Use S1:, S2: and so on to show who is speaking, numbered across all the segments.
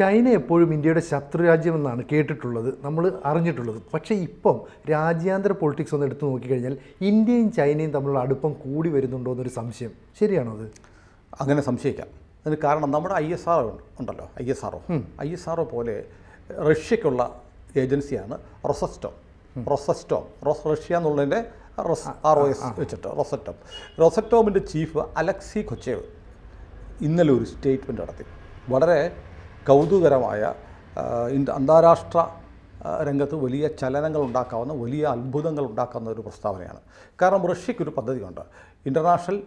S1: China എപ്പോഴും ഇന്ത്യയുടെ ശത്രു രാജ്യമെന്നാണ് കേട്ടിട്ടുള്ളത് നമ്മൾ അറിഞ്ഞിട്ടുള്ളത് പക്ഷേ ഇപ്പം രാജ്യാന്തര പൊളിറ്റിക്സ് ഒന്ന് എടുത്തു നോക്കിക്കഴിഞ്ഞാൽ ഇന്ത്യയും ചൈനയും തമ്മിലുള്ള അടുപ്പം കൂടി വരുന്നുണ്ടോ എന്നൊരു സംശയം ശരിയാണോ അത് അങ്ങനെ സംശയിക്കാം അതിന് കാരണം നമ്മുടെ ഐ എസ് ആർ ഉണ്ടല്ലോ I S RO I S RO പോലെ റഷ്യക്കുള്ള ഏജൻസിയാണ് റൊസസ്റ്റോ റൊസസ്റ്റോ റൊസ് റഷ്യ എന്നുള്ളതിൻ്റെ റൊസ് ആർ ഒ എസ് വെച്ചിട്ട് റൊസറ്റോം റൊസറ്റോമിൻ്റെ ചീഫ് അലക്സി കൊച്ചേവ് ഇന്നലെ ഒരു സ്റ്റേറ്റ്മെൻറ്റ് നടത്തി വളരെ കൗതുകരമായ അന്താരാഷ്ട്ര രംഗത്ത് വലിയ ചലനങ്ങൾ ഉണ്ടാക്കാവുന്ന വലിയ അത്ഭുതങ്ങൾ ഉണ്ടാക്കുന്ന ഒരു പ്രസ്താവനയാണ് കാരണം റഷ്യയ്ക്കൊരു പദ്ധതിയുണ്ട് ഇൻ്റർനാഷണൽ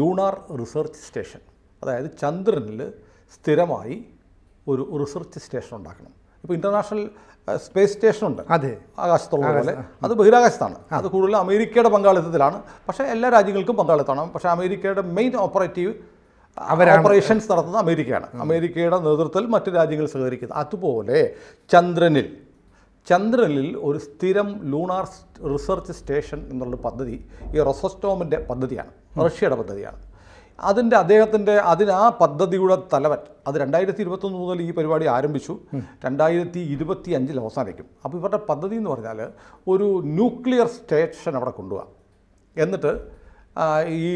S1: ലൂണാർ റിസർച്ച് സ്റ്റേഷൻ അതായത് ചന്ദ്രനിൽ സ്ഥിരമായി ഒരു റിസർച്ച് സ്റ്റേഷൻ ഉണ്ടാക്കണം ഇപ്പോൾ ഇൻ്റർനാഷണൽ സ്പേസ് സ്റ്റേഷനുണ്ട് അതെ ആകാശത്തുള്ള പോലെ അത് ബഹിരാകാശത്താണ് അത് കൂടുതൽ അമേരിക്കയുടെ പങ്കാളിത്തത്തിലാണ് പക്ഷേ എല്ലാ രാജ്യങ്ങൾക്കും പങ്കാളിത്തമാണ് പക്ഷേ അമേരിക്കയുടെ മെയിൻ ഓപ്പറേറ്റീവ് ഓപ്പറേഷൻസ് നടത്തുന്നത് അമേരിക്കയാണ് അമേരിക്കയുടെ നേതൃത്വത്തിൽ മറ്റ് രാജ്യങ്ങൾ സഹകരിക്കുന്നത് അതുപോലെ ചന്ദ്രനിൽ ചന്ദ്രനിൽ ഒരു സ്ഥിരം ലൂണാർ റിസർച്ച് സ്റ്റേഷൻ എന്നുള്ള പദ്ധതി ഈ റൊസസ്റ്റോമിൻ്റെ പദ്ധതിയാണ് റഷ്യയുടെ പദ്ധതിയാണ് അതിൻ്റെ അദ്ദേഹത്തിൻ്റെ അതിന് ആ പദ്ധതിയുടെ തലവൻ അത് രണ്ടായിരത്തി ഇരുപത്തൊന്ന് മുതൽ ഈ പരിപാടി ആരംഭിച്ചു രണ്ടായിരത്തി ഇരുപത്തി അഞ്ചിൽ അവസാനിക്കും അപ്പോൾ ഇവരുടെ പദ്ധതി എന്ന് പറഞ്ഞാൽ ഒരു ന്യൂക്ലിയർ സ്റ്റേഷൻ അവിടെ കൊണ്ടുപോകാം എന്നിട്ട് ഈ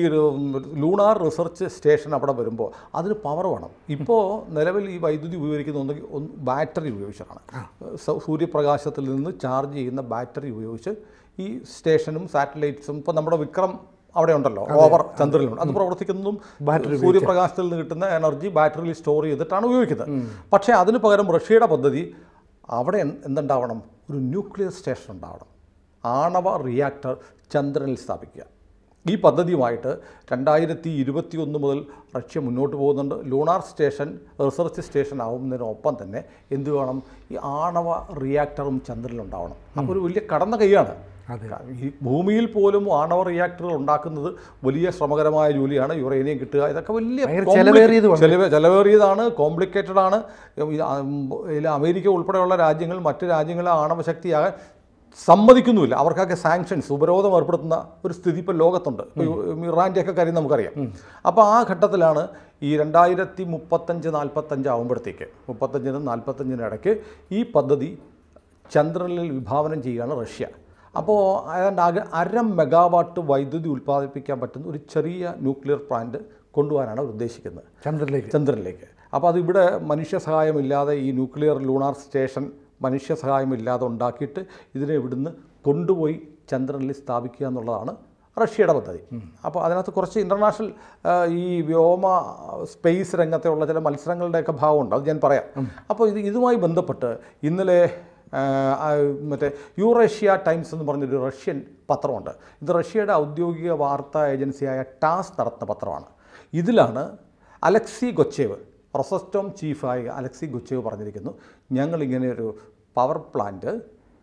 S1: ലൂണാർ റിസർച്ച് സ്റ്റേഷൻ അവിടെ വരുമ്പോൾ അതിന് പവർ വേണം ഇപ്പോൾ നിലവിൽ ഈ വൈദ്യുതി ഉപയോഗിക്കുന്ന ഒന്നെങ്കിൽ ഒന്ന് ബാറ്ററി ഉപയോഗിച്ചാണ് സൂര്യപ്രകാശത്തിൽ നിന്ന് ചാർജ് ചെയ്യുന്ന ബാറ്ററി ഉപയോഗിച്ച് ഈ സ്റ്റേഷനും സാറ്റലൈറ്റ്സും ഇപ്പോൾ നമ്മുടെ വിക്രം അവിടെ ഉണ്ടല്ലോ ഓവർ ചന്ദ്രനിലുണ്ട് അത് പ്രവർത്തിക്കുന്നതും ബാറ്ററി സൂര്യപ്രകാശത്തിൽ നിന്ന് കിട്ടുന്ന എനർജി ബാറ്ററിയിൽ സ്റ്റോർ ചെയ്തിട്ടാണ് ഉപയോഗിക്കുന്നത് പക്ഷേ അതിന് പകരം റഷ്യയുടെ പദ്ധതി അവിടെ എന്തുണ്ടാവണം ഒരു ന്യൂക്ലിയർ സ്റ്റേഷൻ ഉണ്ടാവണം ആണവ റിയാക്ടർ ചന്ദ്രനിൽ സ്ഥാപിക്കുക ഈ പദ്ധതിയുമായിട്ട് രണ്ടായിരത്തി ഇരുപത്തി ഒന്ന് മുതൽ റഷ്യ മുന്നോട്ട് പോകുന്നുണ്ട് ലൂണാർ സ്റ്റേഷൻ റിസർച്ച് സ്റ്റേഷൻ ആവുന്നതിനൊപ്പം തന്നെ എന്ത് വേണം ഈ ആണവ റിയാക്ടറും ചന്ദ്രനിലുണ്ടാവണം അപ്പോൾ ഒരു വലിയ കടന്ന കൈയാണ് ഈ ഭൂമിയിൽ പോലും ആണവ റിയാക്ടറുകൾ ഉണ്ടാക്കുന്നത് വലിയ ശ്രമകരമായ ജോലിയാണ് യുറേനിയം കിട്ടുക ഇതൊക്കെ വലിയ ചെലവേറിയതാണ് കോംപ്ലിക്കേറ്റഡ് ആണ് അമേരിക്ക ഉൾപ്പെടെയുള്ള രാജ്യങ്ങൾ മറ്റ് രാജ്യങ്ങളെ ആണവശക്തിയാകാൻ സമ്മതിക്കുന്നുമില്ല അവർക്കൊക്കെ സാങ്ഷൻസ് ഉപരോധം ഏർപ്പെടുത്തുന്ന ഒരു സ്ഥിതി ഇപ്പോൾ ലോകത്തുണ്ട് ഇറാൻ്റെയൊക്കെ കാര്യം നമുക്കറിയാം അപ്പോൾ ആ ഘട്ടത്തിലാണ് ഈ രണ്ടായിരത്തി മുപ്പത്തഞ്ച് നാൽപ്പത്തഞ്ച് ആകുമ്പോഴത്തേക്ക് മുപ്പത്തഞ്ചിനും നാൽപ്പത്തഞ്ചിനും ഇടയ്ക്ക് ഈ പദ്ധതി ചന്ദ്രനിൽ വിഭാവനം ചെയ്യുകയാണ് റഷ്യ അപ്പോൾ ഏതാണ്ട് ആകെ അര മെഗാവാട്ട് വൈദ്യുതി ഉൽപ്പാദിപ്പിക്കാൻ പറ്റുന്ന ഒരു ചെറിയ ന്യൂക്ലിയർ പ്ലാന്റ് കൊണ്ടുപോകാനാണ് അവർ ഉദ്ദേശിക്കുന്നത് ചന്ദ്രനിലേക്ക് ചന്ദ്രനിലേക്ക് അപ്പോൾ അത് ഇവിടെ മനുഷ്യ സഹായമില്ലാതെ ഈ ന്യൂക്ലിയർ ലൂണാർ സ്റ്റേഷൻ മനുഷ്യ സഹായമില്ലാതെ ഉണ്ടാക്കിയിട്ട് ഇതിനെ ഇവിടുന്ന് കൊണ്ടുപോയി ചന്ദ്രനിൽ സ്ഥാപിക്കുക എന്നുള്ളതാണ് റഷ്യയുടെ പദ്ധതി അപ്പോൾ അതിനകത്ത് കുറച്ച് ഇൻ്റർനാഷണൽ ഈ വ്യോമ സ്പേസ് രംഗത്തെയുള്ള ചില മത്സരങ്ങളുടെയൊക്കെ ഭാഗമുണ്ട് അത് ഞാൻ പറയാം അപ്പോൾ ഇത് ഇതുമായി ബന്ധപ്പെട്ട് ഇന്നലെ മറ്റേ യൂറേഷ്യ ടൈംസ് എന്ന് പറഞ്ഞൊരു റഷ്യൻ പത്രമുണ്ട് ഇത് റഷ്യയുടെ ഔദ്യോഗിക വാർത്താ ഏജൻസിയായ ടാസ് നടത്തുന്ന പത്രമാണ് ഇതിലാണ് അലക്സി ഗൊച്ചേവ് പ്രൊസസ്റ്റോം ചീഫായ അലക്സി ഗുച്ചേവ് പറഞ്ഞിരിക്കുന്നു ഞങ്ങളിങ്ങനെ ഒരു പവർ പ്ലാന്റ്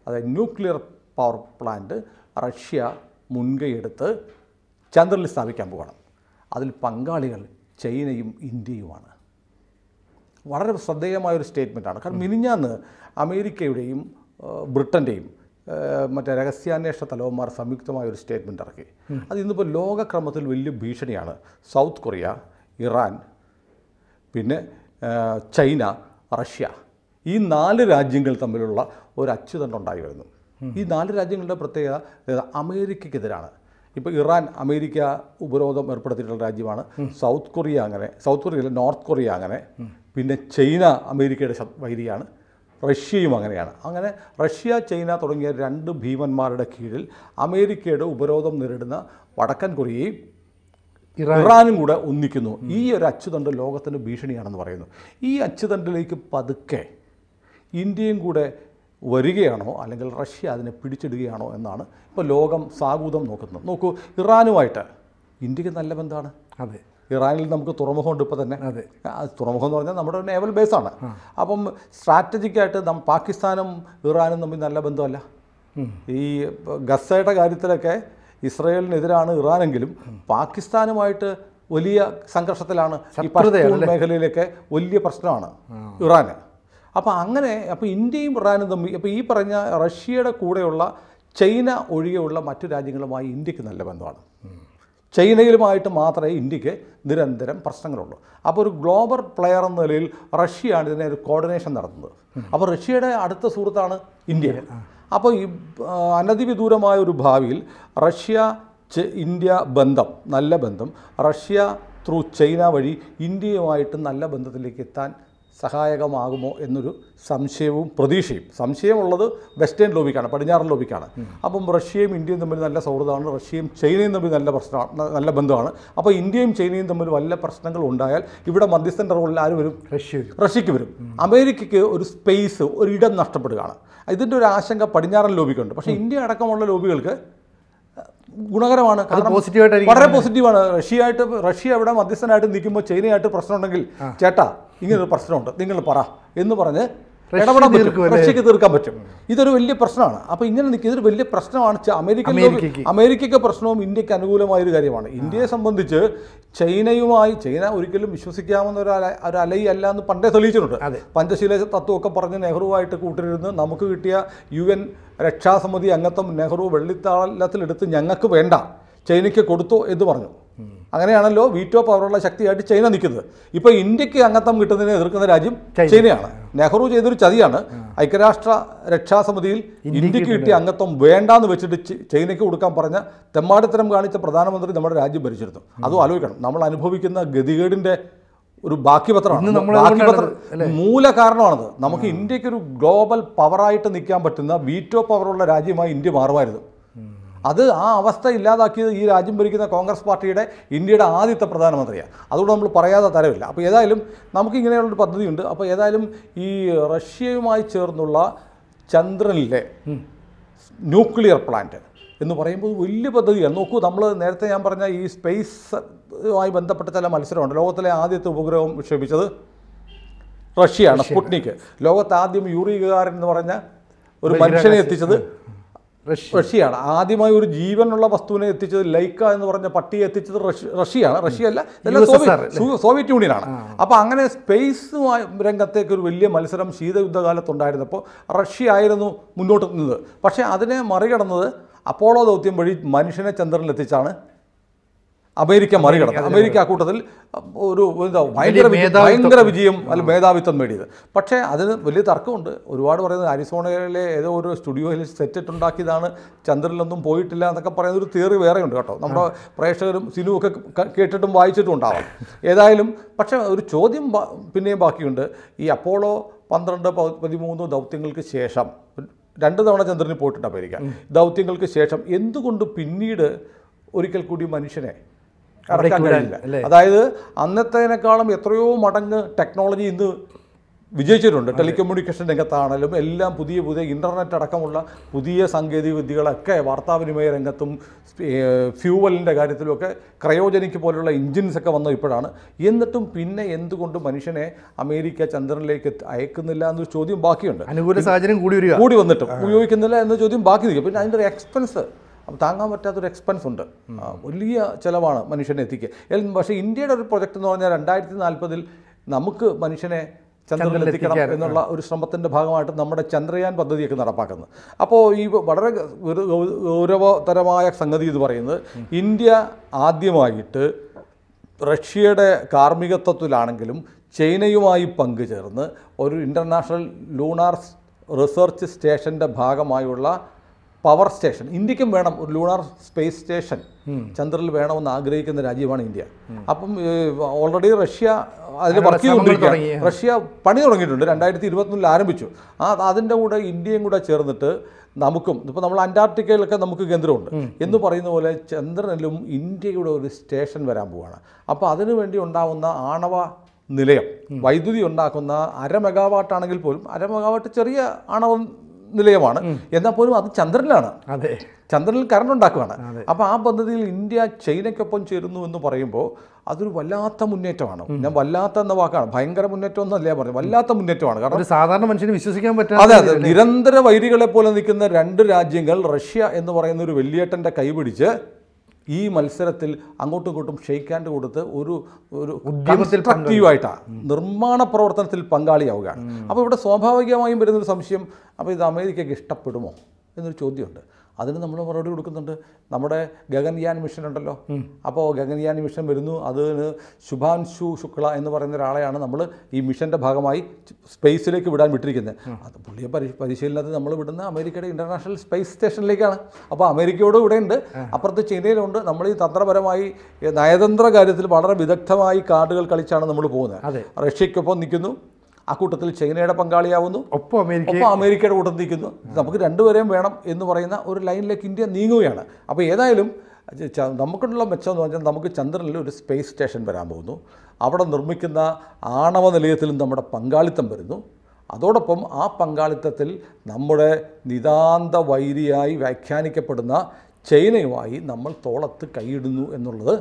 S1: അതായത് ന്യൂക്ലിയർ പവർ പ്ലാന്റ് റഷ്യ മുൻകൈയെടുത്ത് ചന്ദ്രനിൽ സ്ഥാപിക്കാൻ പോകണം അതിൽ പങ്കാളികൾ ചൈനയും ഇന്ത്യയുമാണ് വളരെ ശ്രദ്ധേയമായ ഒരു സ്റ്റേറ്റ്മെൻറ്റാണ് കാരണം മിനിഞ്ഞാന്ന് അമേരിക്കയുടെയും ബ്രിട്ടൻ്റെയും മറ്റേ രഹസ്യാന്വേഷണ തലവന്മാർ സംയുക്തമായ ഒരു സ്റ്റേറ്റ്മെൻറ്റ് ഇറക്കി അത് ഇന്നിപ്പോൾ ലോകക്രമത്തിൽ വലിയ ഭീഷണിയാണ് സൗത്ത് കൊറിയ ഇറാൻ പിന്നെ ചൈന റഷ്യ ഈ നാല് രാജ്യങ്ങൾ തമ്മിലുള്ള ഒരു അച്ചുതണ്ടുണ്ടായി വരുന്നു ഈ നാല് രാജ്യങ്ങളുടെ പ്രത്യേകത അമേരിക്കക്കെതിരാണ് ഇപ്പോൾ ഇറാൻ അമേരിക്ക ഉപരോധം ഏർപ്പെടുത്തിയിട്ടുള്ള രാജ്യമാണ് സൗത്ത് കൊറിയ അങ്ങനെ സൗത്ത് കൊറിയ നോർത്ത് കൊറിയ അങ്ങനെ പിന്നെ ചൈന അമേരിക്കയുടെ വൈരിയാണ് റഷ്യയും അങ്ങനെയാണ് അങ്ങനെ റഷ്യ ചൈന തുടങ്ങിയ രണ്ട് ഭീമന്മാരുടെ കീഴിൽ അമേരിക്കയുടെ ഉപരോധം നേരിടുന്ന വടക്കൻ കൊറിയയും ഇറാനും കൂടെ ഒന്നിക്കുന്നു ഈ ഒരു അച്ചുതണ്ട് ലോകത്തിൻ്റെ ഭീഷണിയാണെന്ന് പറയുന്നു ഈ അച്ചുതണ്ടിലേക്ക് പതുക്കെ ഇന്ത്യയും കൂടെ വരികയാണോ അല്ലെങ്കിൽ റഷ്യ അതിനെ പിടിച്ചിടുകയാണോ എന്നാണ് ഇപ്പോൾ ലോകം സാഗൂതം നോക്കുന്നത് നോക്കൂ ഇറാനുമായിട്ട് ഇന്ത്യക്ക് നല്ല ബന്ധമാണ് അതെ ഇറാനിൽ നമുക്ക് തുറമുഖമുണ്ട് ഇപ്പോൾ തന്നെ അതെ തുറമുഖം എന്ന് പറഞ്ഞാൽ നമ്മുടെ നേവൽ ബേസാണ് അപ്പം സ്ട്രാറ്റജിക്കായിട്ട് നം പാകിസ്ഥാനും ഇറാനും തമ്മിൽ നല്ല ബന്ധമല്ല ഈ ഗസയുടെ കാര്യത്തിലൊക്കെ ഇസ്രയേലിനെതിരാണ് ഇറാനെങ്കിലും പാകിസ്ഥാനുമായിട്ട് വലിയ സംഘർഷത്തിലാണ് മേഖലയിലൊക്കെ വലിയ പ്രശ്നമാണ് ഇറാന് അപ്പോൾ അങ്ങനെ അപ്പോൾ ഇന്ത്യയും ഇറാനും തമ്മിൽ അപ്പോൾ ഈ പറഞ്ഞ റഷ്യയുടെ കൂടെയുള്ള ചൈന ഒഴികെയുള്ള മറ്റു രാജ്യങ്ങളുമായി ഇന്ത്യക്ക് നല്ല ബന്ധമാണ് ചൈനയിലുമായിട്ട് മാത്രമേ ഇന്ത്യക്ക് നിരന്തരം പ്രശ്നങ്ങളുള്ളൂ അപ്പോൾ ഒരു ഗ്ലോബൽ പ്ലെയർ എന്ന നിലയിൽ റഷ്യയാണ് ഇതിനെ ഒരു കോർഡിനേഷൻ നടത്തുന്നത് അപ്പോൾ റഷ്യയുടെ അടുത്ത സുഹൃത്താണ് ഇന്ത്യ അപ്പോൾ ഈ അനധിവിദൂരമായ ഒരു ഭാവിയിൽ റഷ്യ ഇന്ത്യ ബന്ധം നല്ല ബന്ധം റഷ്യ ത്രൂ ചൈന വഴി ഇന്ത്യയുമായിട്ട് നല്ല ബന്ധത്തിലേക്ക് എത്താൻ സഹായകമാകുമോ എന്നൊരു സംശയവും പ്രതീക്ഷയും സംശയമുള്ളത് വെസ്റ്റേൺ ലോബിക്കാണ് പടിഞ്ഞാറൻ ലോബിക്കാണ് അപ്പം റഷ്യയും ഇന്ത്യയും തമ്മിൽ നല്ല സൗഹൃദമാണ് റഷ്യയും ചൈനയും തമ്മിൽ നല്ല പ്രശ്നമാണ് നല്ല ബന്ധമാണ് അപ്പോൾ ഇന്ത്യയും ചൈനയും തമ്മിൽ വല്ല പ്രശ്നങ്ങൾ ഉണ്ടായാൽ ഇവിടെ മധ്യസ്ഥൻ്റെ റോളിൽ ആര് വരും റഷ്യ റഷ്യക്ക് വരും അമേരിക്കയ്ക്ക് ഒരു സ്പേസ് ഒരു ഇടം നഷ്ടപ്പെടുകയാണ് ഇതിൻ്റെ ഒരു ആശങ്ക പടിഞ്ഞാറൻ ലോബിക്കുണ്ട് പക്ഷേ ഇന്ത്യ അടക്കമുള്ള ലോബികൾക്ക് ഗുണകരമാണ് പോസിറ്റീവായിട്ട് വളരെ പോസിറ്റീവാണ് റഷ്യയായിട്ട് റഷ്യ അവിടെ മധ്യസ്ഥനായിട്ട് നിൽക്കുമ്പോൾ ചൈനയായിട്ട് പ്രശ്നമുണ്ടെങ്കിൽ ചേട്ടാ ഇങ്ങനൊരു പ്രശ്നമുണ്ട് നിങ്ങൾ പറ എന്ന് പറഞ്ഞ് ഇടപെടാൻ പറ്റും റഷ്യക്ക് തീർക്കാൻ പറ്റും ഇതൊരു വലിയ പ്രശ്നമാണ് അപ്പോൾ ഇങ്ങനെ നിൽക്കുക ഇതൊരു വലിയ പ്രശ്നമാണ് അമേരിക്ക അമേരിക്കയ്ക്ക് പ്രശ്നവും ഇന്ത്യക്ക് അനുകൂലമായ ഒരു കാര്യമാണ് ഇന്ത്യയെ സംബന്ധിച്ച് ചൈനയുമായി ചൈന ഒരിക്കലും വിശ്വസിക്കാവുന്ന ഒരു അല ഒരു അലയി അല്ല എന്ന് പണ്ടേ തെളിയിച്ചിട്ടുണ്ട് പഞ്ചശീല തത്വമൊക്കെ പറഞ്ഞ് നെഹ്റുവായിട്ട് കൂട്ടിരുന്ന് നമുക്ക് കിട്ടിയ യു എൻ രക്ഷാസമിതി അംഗത്വം നെഹ്റു വെള്ളിത്താളത്തിലെടുത്ത് ഞങ്ങൾക്ക് വേണ്ട ചൈനയ്ക്ക് കൊടുത്തു എന്ന് പറഞ്ഞു അങ്ങനെയാണല്ലോ വീറ്റോ പവറുള്ള ശക്തിയായിട്ട് ചൈന നിൽക്കുന്നത് ഇപ്പൊ ഇന്ത്യക്ക് അംഗത്വം കിട്ടുന്നതിനെ എതിർക്കുന്ന രാജ്യം ചൈനയാണ് നെഹ്റു ചെയ്തൊരു ചതിയാണ് ഐക്യരാഷ്ട്ര രക്ഷാസമിതിയിൽ ഇന്ത്യക്ക് കിട്ടിയ അംഗത്വം വേണ്ടാന്ന് വെച്ചിട്ട് ചൈനയ്ക്ക് കൊടുക്കാൻ പറഞ്ഞ തെമ്മാടിത്തരം കാണിച്ച പ്രധാനമന്ത്രി നമ്മുടെ രാജ്യം ഭരിച്ചിരുന്നു അതും ആലോചിക്കണം നമ്മൾ അനുഭവിക്കുന്ന ഗതികേടിന്റെ ഒരു ബാക്കിപത്രമാണ് മൂല കാരണമാണത് നമുക്ക് ഇന്ത്യക്കൊരു ഗ്ലോബൽ പവറായിട്ട് നിൽക്കാൻ പറ്റുന്ന വീറ്റോ പവറുള്ള രാജ്യമായി ഇന്ത്യ മാറുമായിരുന്നു അത് ആ അവസ്ഥ ഇല്ലാതാക്കിയത് ഈ രാജ്യം ഭരിക്കുന്ന കോൺഗ്രസ് പാർട്ടിയുടെ ഇന്ത്യയുടെ ആദ്യത്തെ പ്രധാനമന്ത്രിയാണ് അതുകൊണ്ട് നമ്മൾ പറയാതെ തരവില്ല അപ്പോൾ ഏതായാലും നമുക്കിങ്ങനെയുള്ളൊരു പദ്ധതിയുണ്ട് അപ്പോൾ ഏതായാലും ഈ റഷ്യയുമായി ചേർന്നുള്ള ചന്ദ്രനിലെ ന്യൂക്ലിയർ പ്ലാന്റ് എന്ന് പറയുമ്പോൾ വലിയ പദ്ധതിയാണ് നോക്കൂ നമ്മൾ നേരത്തെ ഞാൻ പറഞ്ഞ ഈ സ്പേസുമായി ബന്ധപ്പെട്ട ചില മത്സരമുണ്ട് ലോകത്തിലെ ആദ്യത്തെ ഉപഗ്രഹം വിക്ഷേപിച്ചത് റഷ്യയാണ് സ്പുട്നിക്ക് ലോകത്ത് ആദ്യം യൂറി എന്ന് പറഞ്ഞ ഒരു മനുഷ്യനെ എത്തിച്ചത് റഷ്യയാണ് ആദ്യമായി ഒരു ജീവനുള്ള വസ്തുവിനെ എത്തിച്ചത് ലൈക്ക എന്ന് പറഞ്ഞ പട്ടിയെ എത്തിച്ചത് റഷ്യയാണ് റഷ്യ അല്ല സോവിയറ്റ് യൂണിയനാണ് അപ്പോൾ അങ്ങനെ സ്പേസുമായി രംഗത്തേക്ക് ഒരു വലിയ മത്സരം ശീതയുദ്ധകാലത്തുണ്ടായിരുന്നപ്പോൾ റഷ്യ ആയിരുന്നു മുന്നോട്ട് നിന്നത് പക്ഷേ അതിനെ മറികടന്നത് അപ്പോളോ ദൗത്യം വഴി മനുഷ്യനെ ചന്ദ്രനിലെത്തിച്ചാണ് അമേരിക്ക മറികടന്നു അമേരിക്ക കൂട്ടത്തിൽ ഒരു ഭയങ്കര ഭയങ്കര വിജയം അല്ലെങ്കിൽ മേധാവിത്വം നേടിയത് പക്ഷേ അതിന് വലിയ തർക്കമുണ്ട് ഒരുപാട് പറയുന്നത് അരിസോണയിലെ ഏതോ ഒരു സ്റ്റുഡിയോയിൽ സെറ്റിട്ടുണ്ടാക്കിയതാണ് ചന്ദ്രനിലൊന്നും പോയിട്ടില്ല എന്നൊക്കെ പറയുന്ന ഒരു തിയറി വേറെയുണ്ട് കേട്ടോ നമ്മുടെ പ്രേക്ഷകരും സിനിമൊക്കെ കേട്ടിട്ടും വായിച്ചിട്ടും ഉണ്ടാവാം ഏതായാലും പക്ഷേ ഒരു ചോദ്യം പിന്നെയും ബാക്കിയുണ്ട് ഈ അപ്പോളോ പന്ത്രണ്ട് പതിമൂന്ന് ദൗത്യങ്ങൾക്ക് ശേഷം രണ്ട് തവണ ചന്ദ്രനിൽ പോയിട്ടുണ്ട് അമേരിക്ക ദൗത്യങ്ങൾക്ക് ശേഷം എന്തുകൊണ്ട് പിന്നീട് ഒരിക്കൽ കൂടി മനുഷ്യനെ അതായത് അന്നത്തേനേക്കാളും എത്രയോ മടങ്ങ് ടെക്നോളജി ഇന്ന് വിജയിച്ചിട്ടുണ്ട് ടെലികമ്മ്യൂണിക്കേഷൻ രംഗത്താണെങ്കിലും എല്ലാം പുതിയ പുതിയ ഇൻ്റർനെറ്റ് അടക്കമുള്ള പുതിയ സാങ്കേതിക വിദ്യകളൊക്കെ വാർത്താവിനിമയ രംഗത്തും ഫ്യൂവലിൻ്റെ കാര്യത്തിലുമൊക്കെ ക്രയോജനിക്ക് പോലുള്ള എഞ്ചിൻസ് ഒക്കെ വന്നത് ഇപ്പോഴാണ് എന്നിട്ടും പിന്നെ എന്തുകൊണ്ട് മനുഷ്യനെ അമേരിക്ക ചന്ദ്രനിലേക്ക് അയക്കുന്നില്ല എന്നൊരു ചോദ്യം ബാക്കിയുണ്ട് അനുകൂല സാഹചര്യം കൂടി വരിക കൂടി വന്നിട്ടും ഉപയോഗിക്കുന്നില്ല എന്ന ചോദ്യം ബാക്കി നിൽക്കും പിന്നെ അതിൻ്റെ ഒരു എക്സ്പെൻസ് അപ്പോൾ താങ്ങാൻ പറ്റാത്തൊരു എക്സ്പെൻസ് ഉണ്ട് വലിയ ചിലവാണ് മനുഷ്യനെ എത്തിക്കുക പക്ഷേ ഇന്ത്യയുടെ ഒരു പ്രൊജക്റ്റ് എന്ന് പറഞ്ഞാൽ രണ്ടായിരത്തി നാൽപ്പതിൽ നമുക്ക് മനുഷ്യനെ ചന്ദ്രനിലെത്തിക്കണം എന്നുള്ള ഒരു ശ്രമത്തിൻ്റെ ഭാഗമായിട്ട് നമ്മുടെ ചന്ദ്രയാൻ പദ്ധതിയൊക്കെ നടപ്പാക്കുന്നത് അപ്പോൾ ഈ വളരെ ഗൗരവതരമായ സംഗതി ഇത് പറയുന്നത് ഇന്ത്യ ആദ്യമായിട്ട് റഷ്യയുടെ കാർമ്മികത്വത്തിലാണെങ്കിലും ചൈനയുമായി പങ്കുചേർന്ന് ഒരു ഇൻ്റർനാഷണൽ ലൂണാർ റിസർച്ച് സ്റ്റേഷൻ്റെ ഭാഗമായുള്ള പവർ സ്റ്റേഷൻ ഇന്ത്യക്കും വേണം ഒരു ലൂണാർ സ്പേസ് സ്റ്റേഷൻ ചന്ദ്രനിൽ വേണമെന്ന് ആഗ്രഹിക്കുന്ന രാജ്യമാണ് ഇന്ത്യ അപ്പം ഓൾറെഡി റഷ്യ അതിൽ വർക്ക് ചെയ്തുകൊണ്ടിരിക്കുകയാണ് റഷ്യ പണി തുടങ്ങിയിട്ടുണ്ട് രണ്ടായിരത്തി ഇരുപത്തൊന്നിൽ ആരംഭിച്ചു ആ അതിൻ്റെ കൂടെ ഇന്ത്യയും കൂടെ ചേർന്നിട്ട് നമുക്കും ഇപ്പോൾ നമ്മൾ അന്റാർട്ടിക്കയിലൊക്കെ നമുക്ക് കേന്ദ്രമുണ്ട് എന്ന് പറയുന്ന പോലെ ചന്ദ്രനിലും ഇന്ത്യയുടെ ഒരു സ്റ്റേഷൻ വരാൻ പോവുകയാണ് അപ്പോൾ അതിനുവേണ്ടി ഉണ്ടാവുന്ന ആണവ നിലയം വൈദ്യുതി ഉണ്ടാക്കുന്ന അര മെഗാവാട്ട് ആണെങ്കിൽ പോലും അര മെഗാവാട്ട് ചെറിയ ആണവ നിലയമാണ് എന്നാൽ പോലും അത് ചന്ദ്രനിലാണ് അതെ ചന്ദ്രനിൽ കറണ്ട് ഉണ്ടാക്കുകയാണ് അപ്പോൾ ആ പദ്ധതിയിൽ ഇന്ത്യ ചൈനയ്ക്കൊപ്പം ചേരുന്നു എന്ന് പറയുമ്പോൾ അതൊരു വല്ലാത്ത മുന്നേറ്റമാണ് ഞാൻ വല്ലാത്ത എന്ന വാക്കാണ് ഭയങ്കര മുന്നേറ്റം എന്നല്ല പറഞ്ഞു വല്ലാത്ത മുന്നേറ്റമാണ് കാരണം സാധാരണ മനുഷ്യന് വിശ്വസിക്കാൻ പറ്റും അതെ അതെ നിരന്തര വൈരികളെ പോലെ നിൽക്കുന്ന രണ്ട് രാജ്യങ്ങൾ റഷ്യ എന്ന് പറയുന്ന ഒരു വെള്ളിയേട്ടൻ്റെ കൈപിടിച്ച് ഈ മത്സരത്തിൽ അങ്ങോട്ടും ഇങ്ങോട്ടും ഷെയ്ക്ക് ഹാൻഡ് കൊടുത്ത് ഒരു ഒരു കൺസ്ട്രക്റ്റീവായിട്ടാണ് നിർമ്മാണ പ്രവർത്തനത്തിൽ പങ്കാളിയാവുകയാണ് അപ്പോൾ ഇവിടെ സ്വാഭാവികമായും വരുന്നൊരു സംശയം അപ്പോൾ ഇത് അമേരിക്കയ്ക്ക് ഇഷ്ടപ്പെടുമോ എന്നൊരു ചോദ്യമുണ്ട് അതിന് നമ്മൾ മറുപടി കൊടുക്കുന്നുണ്ട് നമ്മുടെ ഗഗൻയാൻ മിഷൻ ഉണ്ടല്ലോ അപ്പോൾ ഗഗൻയാൻ മിഷൻ വരുന്നു അതിന് ശുഭാൻശു ശുക്ല എന്ന് പറയുന്ന ഒരാളെയാണ് നമ്മൾ ഈ മിഷൻ്റെ ഭാഗമായി സ്പേസിലേക്ക് വിടാൻ വിട്ടിരിക്കുന്നത് അത് പുള്ളിയെ പരി പരിശീലനത്തിൽ നമ്മൾ വിടുന്ന അമേരിക്കയുടെ ഇൻ്റർനാഷണൽ സ്പേസ് സ്റ്റേഷനിലേക്കാണ് അപ്പോൾ അമേരിക്കയോട് ഇവിടെ ഉണ്ട് അപ്പുറത്ത് ചൈനയിലുണ്ട് നമ്മൾ ഈ തന്ത്രപരമായി നയതന്ത്ര കാര്യത്തിൽ വളരെ വിദഗ്ധമായി കാർഡുകൾ കളിച്ചാണ് നമ്മൾ പോകുന്നത് റഷ്യക്കൊപ്പം നിൽക്കുന്നു കൂട്ടത്തിൽ ചൈനയുടെ പങ്കാളിയാവുന്നു ഒപ്പം അമേരിക്ക ഒപ്പം അമേരിക്കയുടെ കൂട്ടം നിൽക്കുന്നു നമുക്ക് രണ്ടുപേരെയും വേണം എന്ന് പറയുന്ന ഒരു ലൈനിലേക്ക് ഇന്ത്യ നീങ്ങുകയാണ് അപ്പോൾ ഏതായാലും നമുക്കുള്ള മെച്ചം എന്ന് പറഞ്ഞാൽ നമുക്ക് ചന്ദ്രനിൽ ഒരു സ്പേസ് സ്റ്റേഷൻ വരാൻ പോകുന്നു അവിടെ നിർമ്മിക്കുന്ന ആണവ നിലയത്തിലും നമ്മുടെ പങ്കാളിത്തം വരുന്നു അതോടൊപ്പം ആ പങ്കാളിത്തത്തിൽ നമ്മുടെ നിതാന്ത വൈരിയായി വ്യാഖ്യാനിക്കപ്പെടുന്ന ചൈനയുമായി നമ്മൾ തോളത്ത് കൈയിടുന്നു എന്നുള്ളത്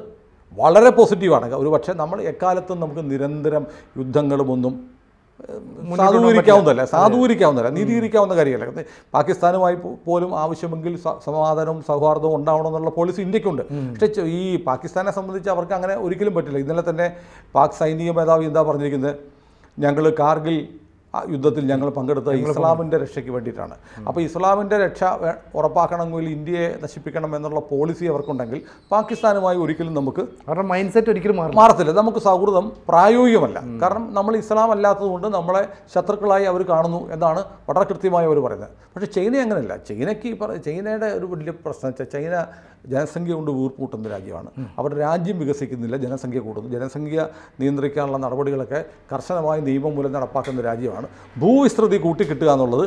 S1: വളരെ പോസിറ്റീവാണ് ഒരു പക്ഷേ നമ്മൾ എക്കാലത്തും നമുക്ക് നിരന്തരം യുദ്ധങ്ങളുമൊന്നും സാധൂകരിക്കാവുന്നതല്ല സാധൂകരിക്കാവുന്നതല്ല നീതീകരിക്കാവുന്ന കാര്യമല്ല പാകിസ്ഥാനുമായി പോലും ആവശ്യമെങ്കിൽ സമാധാനവും സൗഹാർദ്ദവും ഉണ്ടാവണം എന്നുള്ള പോളിസി ഇന്ത്യക്കുണ്ട് പക്ഷേ ഈ പാകിസ്ഥാനെ സംബന്ധിച്ച് അവർക്ക് അങ്ങനെ ഒരിക്കലും പറ്റില്ല ഇന്നലെ തന്നെ പാക് സൈനിക മേധാവി എന്താ പറഞ്ഞിരിക്കുന്നത് ഞങ്ങൾ കാർഗിൽ ആ യുദ്ധത്തിൽ ഞങ്ങൾ പങ്കെടുത്ത ഇസ്ലാമിൻ്റെ രക്ഷയ്ക്ക് വേണ്ടിയിട്ടാണ് അപ്പോൾ ഇസ്ലാമിൻ്റെ രക്ഷ ഉറപ്പാക്കണമെങ്കിൽ ഇന്ത്യയെ നശിപ്പിക്കണം എന്നുള്ള പോളിസി അവർക്കുണ്ടെങ്കിൽ പാകിസ്ഥാനുമായി ഒരിക്കലും നമുക്ക് അവരുടെ മൈൻഡ് സെറ്റ് ഒരിക്കലും മാറത്തില്ല നമുക്ക് സൗഹൃദം പ്രായോഗികമല്ല കാരണം നമ്മൾ ഇസ്ലാം അല്ലാത്തതുകൊണ്ട് നമ്മളെ ശത്രുക്കളായി അവർ കാണുന്നു എന്നാണ് വളരെ കൃത്യമായി അവർ പറയുന്നത് പക്ഷേ ചൈന അങ്ങനെയല്ല ചൈനയ്ക്ക് ചൈനയുടെ ഒരു വലിയ പ്രശ്നം വെച്ചാൽ ചൈന ജനസംഖ്യ കൊണ്ട് വീർപ്പൂട്ടുന്ന രാജ്യമാണ് അവരുടെ രാജ്യം വികസിക്കുന്നില്ല ജനസംഖ്യ കൂടുന്നു ജനസംഖ്യ നിയന്ത്രിക്കാനുള്ള നടപടികളൊക്കെ കർശനമായ നിയമം മൂലം നടപ്പാക്കുന്ന രാജ്യമാണ് ഭൂവിസ്തൃതി കൂട്ടിക്കിട്ടുക എന്നുള്ളത്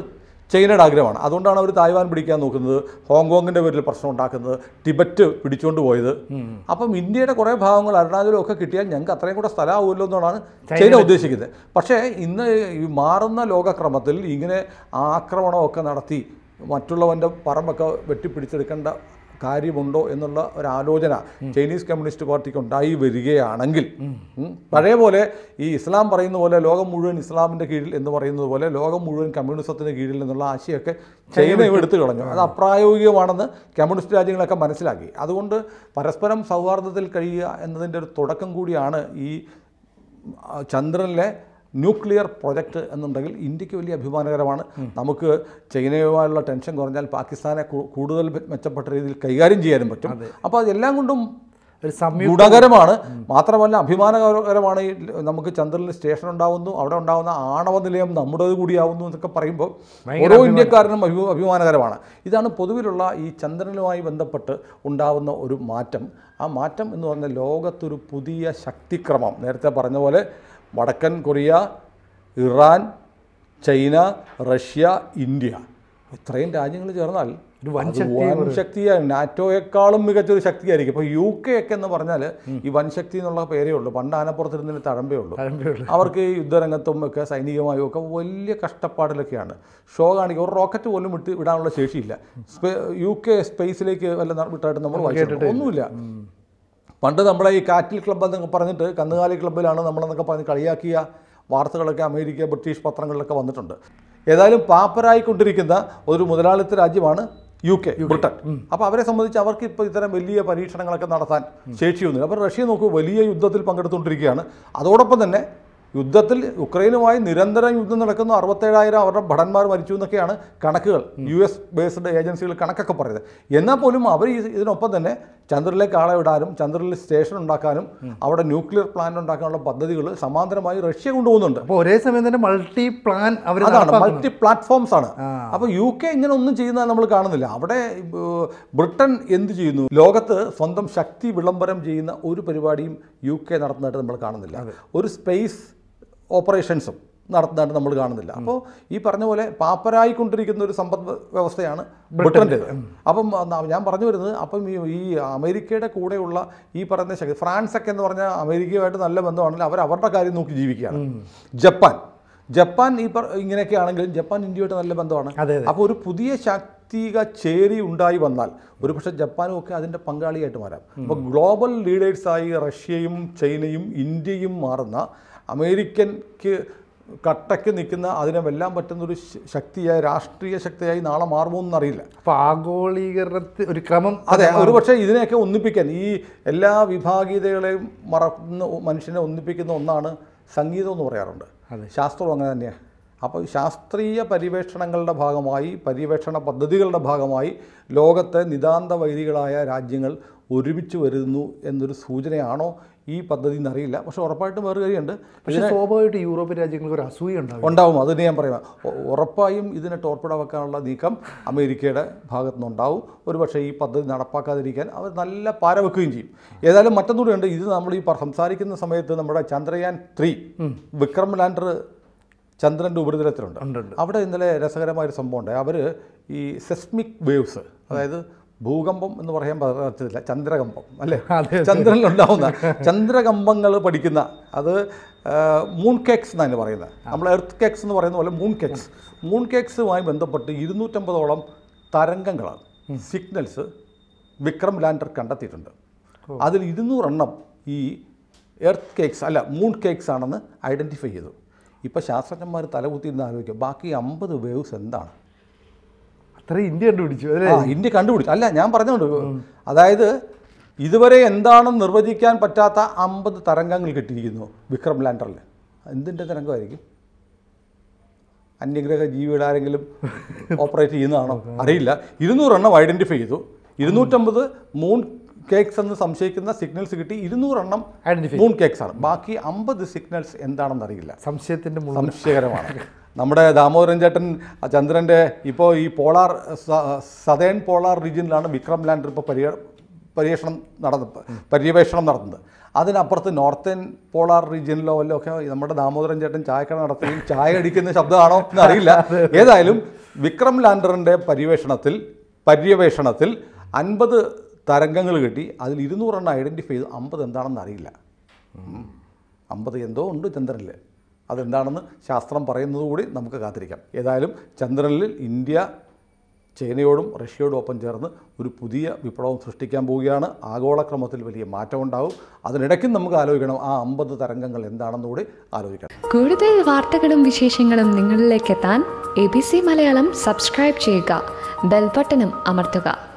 S1: ചൈനയുടെ ആഗ്രഹമാണ് അതുകൊണ്ടാണ് അവർ തായ്വാൻ പിടിക്കാൻ നോക്കുന്നത് ഹോങ്കോങ്ങിൻ്റെ പേരിൽ പ്രശ്നം ഉണ്ടാക്കുന്നത് ടിബറ്റ് പിടിച്ചുകൊണ്ട് പോയത് അപ്പം ഇന്ത്യയുടെ കുറേ ഭാഗങ്ങൾ അരുണാചലം ഒക്കെ കിട്ടിയാൽ ഞങ്ങൾക്ക് അത്രയും കൂടെ സ്ഥലമാവുമല്ലോ എന്നാണ് ചൈന ഉദ്ദേശിക്കുന്നത് പക്ഷേ ഇന്ന് ഈ മാറുന്ന ലോകക്രമത്തിൽ ഇങ്ങനെ ആക്രമണമൊക്കെ നടത്തി മറ്റുള്ളവൻ്റെ പറമ്പൊക്കെ വെട്ടിപ്പിടിച്ചെടുക്കേണ്ട കാര്യമുണ്ടോ എന്നുള്ള ഒരു ആലോചന ചൈനീസ് കമ്മ്യൂണിസ്റ്റ് പാർട്ടിക്ക് ഉണ്ടായി വരികയാണെങ്കിൽ പഴയ പോലെ ഈ ഇസ്ലാം പറയുന്ന പോലെ ലോകം മുഴുവൻ ഇസ്ലാമിൻ്റെ കീഴിൽ എന്ന് പറയുന്നത് പോലെ ലോകം മുഴുവൻ കമ്മ്യൂണിസത്തിൻ്റെ കീഴിൽ എന്നുള്ള ആശയമൊക്കെ ചൈന എടുത്തു കളഞ്ഞു അത് അപ്രായോഗികമാണെന്ന് കമ്മ്യൂണിസ്റ്റ് രാജ്യങ്ങളൊക്കെ മനസ്സിലാക്കി അതുകൊണ്ട് പരസ്പരം സൗഹാർദ്ദത്തിൽ കഴിയുക എന്നതിൻ്റെ ഒരു തുടക്കം കൂടിയാണ് ഈ ചന്ദ്രനിലെ ന്യൂക്ലിയർ പ്രൊജക്റ്റ് എന്നുണ്ടെങ്കിൽ ഇന്ത്യക്ക് വലിയ അഭിമാനകരമാണ് നമുക്ക് ചൈനയുമായുള്ള ടെൻഷൻ കുറഞ്ഞാൽ പാകിസ്ഥാനെ കൂടുതൽ മെച്ചപ്പെട്ട രീതിയിൽ കൈകാര്യം ചെയ്യാനും പറ്റും അപ്പോൾ അതെല്ലാം കൊണ്ടും ഗുണകരമാണ് മാത്രമല്ല അഭിമാനകരമാണ് ഈ നമുക്ക് ചന്ദ്രനിൽ സ്റ്റേഷൻ ഉണ്ടാവുന്നു അവിടെ ഉണ്ടാവുന്ന ആണവ നിലയം നമ്മുടേത് കൂടിയാവുന്നു എന്നൊക്കെ പറയുമ്പോൾ ഓരോ ഇന്ത്യക്കാരനും അഭിമാനകരമാണ് ഇതാണ് പൊതുവിലുള്ള ഈ ചന്ദ്രനുമായി ബന്ധപ്പെട്ട് ഉണ്ടാവുന്ന ഒരു മാറ്റം ആ മാറ്റം എന്ന് പറഞ്ഞാൽ ലോകത്തൊരു പുതിയ ശക്തിക്രമം നേരത്തെ പറഞ്ഞ പോലെ വടക്കൻ Korea Iran China Russia India ഇത്രയും രാജ്യങ്ങൾ ചേർന്നാൽ ഒരു വൻ ശക്തിയാണ് നാറ്റോയെക്കാളും മികച്ചൊരു ശക്തിയായിരിക്കും ഇപ്പൊ യു കെ ഒക്കെ എന്ന് പറഞ്ഞാൽ ഈ വൻ ശക്തി എന്നുള്ള പേരേ ഉള്ളൂ പണ്ട് ആനപ്പുറത്തിരുന്നതിന് തഴമ്പേ ഉള്ളൂ അവർക്ക് യുദ്ധരംഗത്തും ഒക്കെ സൈനികമായും ഒക്കെ വലിയ കഷ്ടപ്പാടിലൊക്കെയാണ് ഷോ കാണിക്കുക ഒരു റോക്കറ്റ് പോലും വിട്ട് വിടാനുള്ള ശേഷിയില്ല യു കെ സ്പേസിലേക്ക് വല്ല വിട്ടായിട്ട് നമ്മൾ വായിച്ചിട്ടുണ്ട് ഒന്നുമില്ല പണ്ട് നമ്മളെ ഈ കാറ്റിൽ ക്ലബ്ബ് എന്നൊക്കെ പറഞ്ഞിട്ട് കന്നുകാലി ക്ലബ്ബിലാണ് നമ്മളെന്നൊക്കെ പറഞ്ഞ് കളിയാക്കിയ വാർത്തകളൊക്കെ അമേരിക്ക ബ്രിട്ടീഷ് പത്രങ്ങളിലൊക്കെ വന്നിട്ടുണ്ട് ഏതായാലും പാപ്പരായിക്കൊണ്ടിരിക്കുന്ന ഒരു മുതലാളിത്ത രാജ്യമാണ് യു കെ ബ്രിട്ടൻ അപ്പോൾ അവരെ സംബന്ധിച്ച് അവർക്ക് ഇപ്പോൾ ഇത്തരം വലിയ പരീക്ഷണങ്ങളൊക്കെ നടത്താൻ ശേഷിയൊന്നുമില്ല അപ്പോൾ റഷ്യ നോക്കൂ വലിയ യുദ്ധത്തിൽ പങ്കെടുത്തുകൊണ്ടിരിക്കുകയാണ് അതോടൊപ്പം തന്നെ യുദ്ധത്തിൽ ഉക്രൈനുമായി നിരന്തരം യുദ്ധം നടക്കുന്നു അറുപത്തേഴായിരം അവരുടെ ഭടന്മാർ മരിച്ചു എന്നൊക്കെയാണ് കണക്കുകൾ യു എസ് ബേസ്ഡ് ഏജൻസികൾ കണക്കൊക്കെ പറയുന്നത് എന്നാൽ പോലും അവർ ഇതിനൊപ്പം തന്നെ ചന്ദ്രനിലേക്ക് ആളെ വിടാനും ചന്ദ്രനിൽ സ്റ്റേഷൻ ഉണ്ടാക്കാനും അവിടെ ന്യൂക്ലിയർ പ്ലാന്റ് ഉണ്ടാക്കാനുള്ള പദ്ധതികൾ സമാന്തരമായി റഷ്യ കൊണ്ടുപോകുന്നുണ്ട് അപ്പോൾ ഒരേ സമയം തന്നെ മൾട്ടി പ്ലാൻ അവർ അതാണ് മൾട്ടി പ്ലാറ്റ്ഫോംസ് ആണ് അപ്പോൾ യു കെ ഇങ്ങനെ ഒന്നും ചെയ്യുന്നത് നമ്മൾ കാണുന്നില്ല അവിടെ ബ്രിട്ടൻ എന്ത് ചെയ്യുന്നു ലോകത്ത് സ്വന്തം ശക്തി വിളംബരം ചെയ്യുന്ന ഒരു പരിപാടിയും യു കെ നടത്തുന്നതായിട്ട് നമ്മൾ കാണുന്നില്ല ഒരു സ്പേസ് ഓപ്പറേഷൻസും നടത്തുന്നതായിട്ട് നമ്മൾ കാണുന്നില്ല അപ്പോൾ ഈ പറഞ്ഞ പോലെ പാപ്പരായിക്കൊണ്ടിരിക്കുന്ന ഒരു സമ്പദ് വ്യവസ്ഥയാണ് ബ്രിട്ടൻ്റെ അപ്പം ഞാൻ പറഞ്ഞു വരുന്നത് അപ്പം ഈ അമേരിക്കയുടെ കൂടെയുള്ള ഈ പറയുന്ന ശക്തി ഫ്രാൻസൊക്കെ എന്ന് പറഞ്ഞാൽ അമേരിക്കയുമായിട്ട് നല്ല ബന്ധമാണെങ്കിൽ അവർ അവരുടെ കാര്യം നോക്കി ജീവിക്കുകയാണ് ജപ്പാൻ ജപ്പാൻ ഈ ഇങ്ങനെയൊക്കെ ആണെങ്കിലും ജപ്പാൻ ഇന്ത്യയുമായിട്ട് നല്ല ബന്ധമാണ് അപ്പോൾ ഒരു പുതിയ ശാക്തിക ചേരി ഉണ്ടായി വന്നാൽ ഒരുപക്ഷെ ജപ്പാനും ഒക്കെ അതിൻ്റെ പങ്കാളിയായിട്ട് മാറാം അപ്പോൾ ഗ്ലോബൽ ലീഡേഴ്സായി റഷ്യയും ചൈനയും ഇന്ത്യയും മാറുന്ന അമേരിക്കൻക്ക് കട്ടയ്ക്ക് നിൽക്കുന്ന അതിനെ വെല്ലാൻ പറ്റുന്ന ഒരു ശക്തിയായി രാഷ്ട്രീയ ശക്തിയായി നാളെ മാറുമോന്നറിയില്ല അപ്പോൾ ആഗോളീകരണത്തിൽ ഒരു ക്രമം അതെ ഒരുപക്ഷെ ഇതിനെയൊക്കെ ഒന്നിപ്പിക്കാൻ ഈ എല്ലാ വിഭാഗീയതകളെയും മറക്കുന്ന മനുഷ്യനെ ഒന്നിപ്പിക്കുന്ന ഒന്നാണ് സംഗീതം എന്ന് പറയാറുണ്ട് ശാസ്ത്രവും അങ്ങനെ തന്നെയാണ് അപ്പോൾ ശാസ്ത്രീയ പര്യവേഷണങ്ങളുടെ ഭാഗമായി പര്യവേഷണ പദ്ധതികളുടെ ഭാഗമായി ലോകത്തെ നിതാന്ത വൈദികളായ രാജ്യങ്ങൾ ഒരുമിച്ച് വരുന്നു എന്നൊരു സൂചനയാണോ ഈ പദ്ധതി എന്നറിയില്ല പക്ഷെ ഉറപ്പായിട്ടും വേറെ കാര്യമുണ്ട് പക്ഷേ സ്വാഭാവികമായിട്ട് യൂറോപ്യൻ രാജ്യങ്ങൾക്ക് ഒരു അസൂയ ഉണ്ടാവും ഉണ്ടാവും അതിന് ഞാൻ പറയാം ഉറപ്പായും ഇതിനെ ടോർപ്പിട വെക്കാനുള്ള നീക്കം അമേരിക്കയുടെ ഭാഗത്തുനിന്നുണ്ടാവും ഒരു പക്ഷേ ഈ പദ്ധതി നടപ്പാക്കാതിരിക്കാൻ അവർ നല്ല പാര വെക്കുകയും ചെയ്യും ഏതായാലും മറ്റൊന്നുകൂടെയുണ്ട് ഇത് നമ്മൾ ഈ സംസാരിക്കുന്ന സമയത്ത് നമ്മുടെ ചന്ദ്രയാൻ ത്രീ വിക്രം ലാൻഡർ ചന്ദ്രൻ്റെ ഉപരിതലത്തിലുണ്ട് അവിടെ ഇന്നലെ രസകരമായൊരു സംഭവം ഉണ്ട് അവർ ഈ സെസ്മിക് വേവ്സ് അതായത് ഭൂകമ്പം എന്ന് പറയാൻ പറ്റത്തില്ല ചന്ദ്രകമ്പം അല്ലേ ചന്ദ്രനിലുണ്ടാവുന്ന ചന്ദ്രകമ്പങ്ങൾ പഠിക്കുന്ന അത് മൂൺ കേക്സ് എന്നാണ് പറയുന്നത് നമ്മൾ എർത്ത് കേക്സ് എന്ന് പറയുന്ന പോലെ മൂൺ കേക്സ് മൂൺ കേക്സുമായി ബന്ധപ്പെട്ട് ഇരുന്നൂറ്റമ്പതോളം തരംഗങ്ങളാണ് സിഗ്നൽസ് വിക്രം ലാൻഡർ കണ്ടെത്തിയിട്ടുണ്ട് അതിൽ ഇരുന്നൂറെണ്ണം ഈ എർത്ത് കേക്സ് അല്ല മൂൺ കേക്സ് ആണെന്ന് ഐഡൻറ്റിഫൈ ചെയ്തു ഇപ്പോൾ ശാസ്ത്രജ്ഞന്മാർ തലകുത്തിയിരുന്ന് ആലോചിക്കുക ബാക്കി അമ്പത് വേവ്സ് എന്താണ് അത്ര ഇന്ത്യ കണ്ടുപിടിച്ചു അല്ലേ ഇന്ത്യ കണ്ടുപിടിച്ചു അല്ല ഞാൻ പറഞ്ഞുകൊണ്ട് അതായത് ഇതുവരെ എന്താണെന്ന് നിർവചിക്കാൻ പറ്റാത്ത അമ്പത് തരംഗങ്ങൾ കിട്ടിയിരിക്കുന്നു വിക്രം ലാൻഡറിൽ എന്തിൻ്റെ തരംഗമായിരിക്കും അന്യഗ്രഹ ജീവിയുടെ ആരെങ്കിലും ഓപ്പറേറ്റ് ചെയ്യുന്നതാണോ അറിയില്ല ഇരുന്നൂറെണ്ണം ഐഡൻറ്റിഫൈ ചെയ്തു ഇരുന്നൂറ്റമ്പത് മൂൺ കേക്സ് എന്ന് സംശയിക്കുന്ന സിഗ്നൽസ് കിട്ടി ഇരുന്നൂറെണ്ണം ഐഡന്റിഫൈ മൂൺ കേക്സ് ആണ് ബാക്കി അമ്പത് സിഗ്നൽസ് എന്താണെന്ന് അറിയില്ല സംശയത്തിന്റെ സംശയകരമാണ് നമ്മുടെ ദാമോദരൻ ചേട്ടൻ ചന്ദ്രന്റെ ഇപ്പോൾ ഈ പോളാർ സതേൺ പോളാർ റീജിയനിലാണ് വിക്രം ലാൻഡർ ഇപ്പോൾ പര്യ പരീക്ഷണം നടന്ന പര്യവേഷണം നടത്തുന്നത് അതിനപ്പുറത്ത് നോർത്തേൺ പോളാർ റീജിയനിലോ അല്ലോ ഒക്കെ നമ്മുടെ ദാമോദരൻ ചേട്ടൻ ചായക്കട നടത്തുകയും ചായ അടിക്കുന്ന ശബ്ദമാണോ എന്ന് അറിയില്ല ഏതായാലും വിക്രം ലാൻഡറിൻ്റെ പര്യവേഷണത്തിൽ പര്യവേഷണത്തിൽ അൻപത് തരംഗങ്ങൾ കിട്ടി അതിൽ ഇരുന്നൂറെണ്ണം ഐഡൻറ്റിഫൈ ചെയ്ത് അമ്പത് എന്താണെന്ന് അറിയില്ല അമ്പത് എന്തോ ഉണ്ട് ചന്ദ്രനിൽ അതെന്താണെന്ന് ശാസ്ത്രം പറയുന്നത് കൂടി നമുക്ക് കാത്തിരിക്കാം ഏതായാലും ചന്ദ്രനിൽ ഇന്ത്യ ചൈനയോടും റഷ്യയോടും ഒപ്പം ചേർന്ന് ഒരു പുതിയ വിപ്ലവം സൃഷ്ടിക്കാൻ പോവുകയാണ് ആഗോളക്രമത്തിൽ വലിയ മാറ്റം ഉണ്ടാവും അതിനിടയ്ക്കും നമുക്ക് ആലോചിക്കണം ആ അമ്പത് തരംഗങ്ങൾ കൂടി ആലോചിക്കണം കൂടുതൽ വാർത്തകളും വിശേഷങ്ങളും നിങ്ങളിലേക്ക് എത്താൻ A B C Malayalam subscribe ചെയ്യുക ബെൽബട്ടനും അമർത്തുക